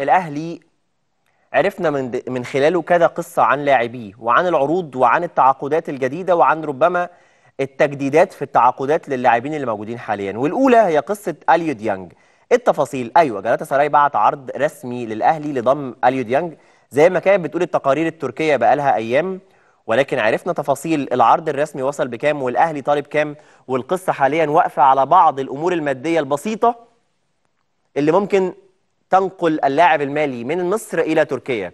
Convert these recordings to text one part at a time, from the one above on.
الاهلي عرفنا من من خلاله كذا قصه عن لاعبيه وعن العروض وعن التعاقدات الجديده وعن ربما التجديدات في التعاقدات للاعبين اللي موجودين حاليا والاولى هي قصه اليو ديانج التفاصيل ايوه جلاتا سراي بعت عرض رسمي للاهلي لضم اليو ديانج زي ما كانت بتقول التقارير التركيه بقالها ايام ولكن عرفنا تفاصيل العرض الرسمي وصل بكام والاهلي طالب كام والقصه حاليا واقفه على بعض الامور الماديه البسيطه اللي ممكن تنقل اللاعب المالي من مصر الى تركيا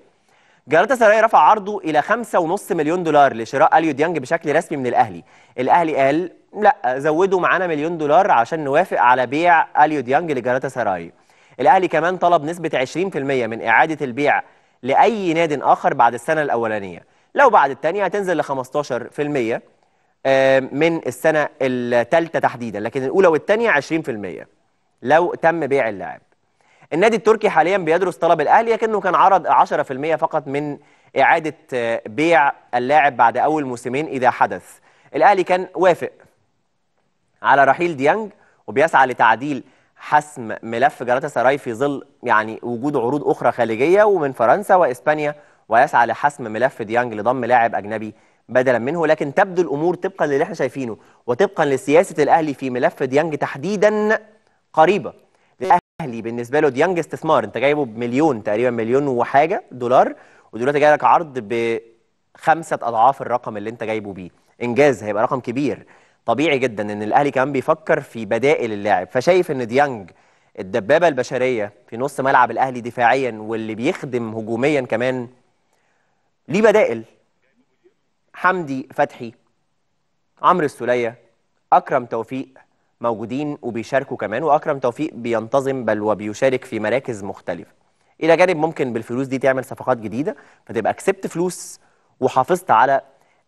جالاتا سراي رفع عرضه الى 5.5 مليون دولار لشراء اليو ديانج بشكل رسمي من الاهلي الاهلي قال لا زودوا معانا مليون دولار عشان نوافق على بيع اليو ديانج لجالاتا سراي الاهلي كمان طلب نسبه 20% من اعاده البيع لاي ناد اخر بعد السنه الاولانيه لو بعد الثانيه هتنزل ل 15% آه، من السنه الثالثه تحديدا لكن الاولى والثانيه 20% لو تم بيع اللاعب النادي التركي حاليا بيدرس طلب الاهلي لكنه كان عرض 10% فقط من اعاده بيع اللاعب بعد اول موسمين اذا حدث الاهلي كان وافق على رحيل ديانج وبيسعى لتعديل حسم ملف جلاتا سراي في ظل يعني وجود عروض اخرى خارجيه ومن فرنسا واسبانيا ويسعى لحسم ملف ديانج لضم لاعب اجنبي بدلا منه لكن تبدو الامور طبقا للي احنا شايفينه وطبقا لسياسه الاهلي في ملف ديانج تحديدا قريبه الاهلي بالنسبه له ديانج استثمار انت جايبه بمليون تقريبا مليون وحاجه دولار ودلوقتي جاي لك عرض بخمسه اضعاف الرقم اللي انت جايبه بيه انجاز هيبقى رقم كبير طبيعي جدا ان الاهلي كمان بيفكر في بدائل اللاعب فشايف ان ديانج الدبابه البشريه في نص ملعب الاهلي دفاعيا واللي بيخدم هجوميا كمان ليه بدائل حمدي فتحي عمرو السوليه اكرم توفيق موجودين وبيشاركوا كمان واكرم توفيق بينتظم بل وبيشارك في مراكز مختلفه الى جانب ممكن بالفلوس دي تعمل صفقات جديده فتبقى كسبت فلوس وحافظت على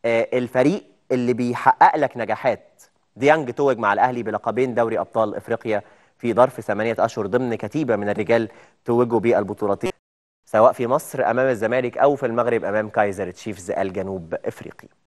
آه، الفريق اللي بيحقق لك نجاحات ديانج توج مع الاهلي بلقبين دوري ابطال افريقيا في ظرف ثمانية أشهر ضمن كتيبة من الرجال توجوا بالبطولتين سواء في مصر أمام الزمالك أو في المغرب أمام كايزر تشيفز الجنوب أفريقي